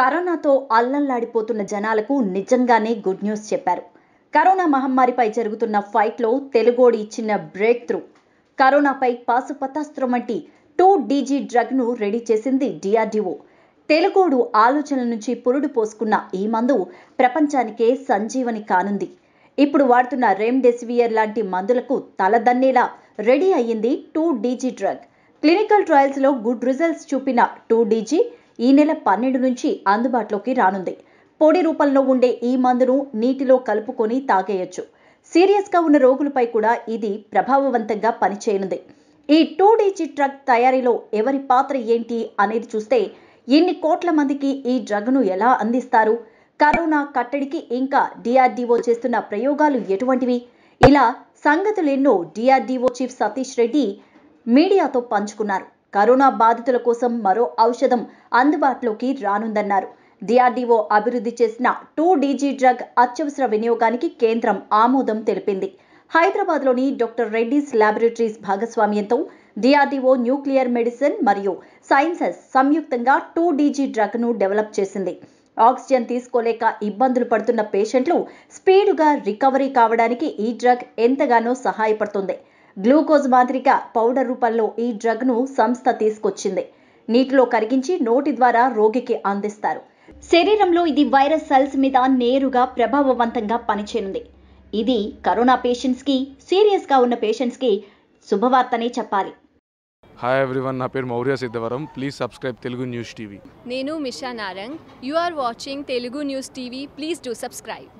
కరోనాతో అల్లంలాడిపోతున్న జనాలకు నిజంగానే గుడ్ న్యూస్ చెప్పారు కరోనా మహమ్మారిపై జరుగుతున్న ఫైట్లో తెలుగోడి ఇచ్చిన బ్రేక్ త్రూ కరోనాపై పాసుపతాస్త్రం వంటి టూ డీజీ డ్రగ్ను రెడీ చేసింది డిఆర్డీఓ తెలుగోడు ఆలోచనల నుంచి పురుడు పోసుకున్న ఈ మందు ప్రపంచానికే సంజీవని కానుంది ఇప్పుడు వాడుతున్న రెమ్డెసివియర్ లాంటి మందులకు తలదన్నేలా రెడీ అయ్యింది టూ డీజీ డ్రగ్ క్లినికల్ ట్రయల్స్లో గుడ్ రిజల్ట్స్ చూపిన టూ డీజీ ఈ నెల పన్నెండు నుంచి అందుబాటులోకి రానుంది పొడి రూపంలో ఉండే ఈ మందును నీటిలో కలుపుకొని తాగేయచ్చు సీరియస్గా ఉన్న రోగులపై కూడా ఇది ప్రభావవంతంగా పనిచేయనుంది ఈ టూ డీజీ డ్రగ్ తయారీలో ఎవరి పాత్ర ఏంటి అనేది చూస్తే ఎన్ని కోట్ల మందికి ఈ డ్రగ్ను ఎలా అందిస్తారు కరోనా కట్టడికి ఇంకా డిఆర్డీఓ చేస్తున్న ప్రయోగాలు ఎటువంటివి ఇలా ఎన్నో డిఆర్డీఓ చీఫ్ సతీష్ రెడ్డి మీడియాతో పంచుకున్నారు కరోనా బాధితుల కోసం మరో ఔషధం అందుబాటులోకి రానుందన్నారు డిఆర్డీఓ అభివృద్ధి చేసిన టూ డీజీ డ్రగ్ అత్యవసర వినియోగానికి కేంద్రం ఆమోదం తెలిపింది హైదరాబాద్లోని డాక్టర్ రెడ్డిస్ ల్యాబొరేటరీస్ భాగస్వామ్యంతో డిఆర్డీఓ న్యూక్లియర్ మెడిసిన్ మరియు సైన్సెస్ సంయుక్తంగా టూ డీజీ డ్రగ్ ను డెవలప్ చేసింది ఆక్సిజన్ తీసుకోలేక ఇబ్బందులు పడుతున్న పేషెంట్లు స్పీడుగా రికవరీ కావడానికి ఈ డ్రగ్ ఎంతగానో సహాయపడుతుంది గ్లూకోజ్ మాదిరిక పౌడర్ రూపంలో ఈ డ్రగ్ను సంస్థ తీసుకొచ్చింది నీటిలో కరిగించి నోటి ద్వారా రోగికి అందిస్తారు శరీరంలో ఇది వైరస్ సెల్స్ మీద నేరుగా ప్రభావవంతంగా పనిచేయనుంది ఇది కరోనా పేషెంట్స్కి సీరియస్గా ఉన్న పేషెంట్స్కి శుభవార్తనే చెప్పాలి హాయ్ ఎవ్రీవన్ నా పేరు Mourya Siddhavaram please subscribe Telugu news TV నేను Misha Narang you are watching Telugu news TV please do subscribe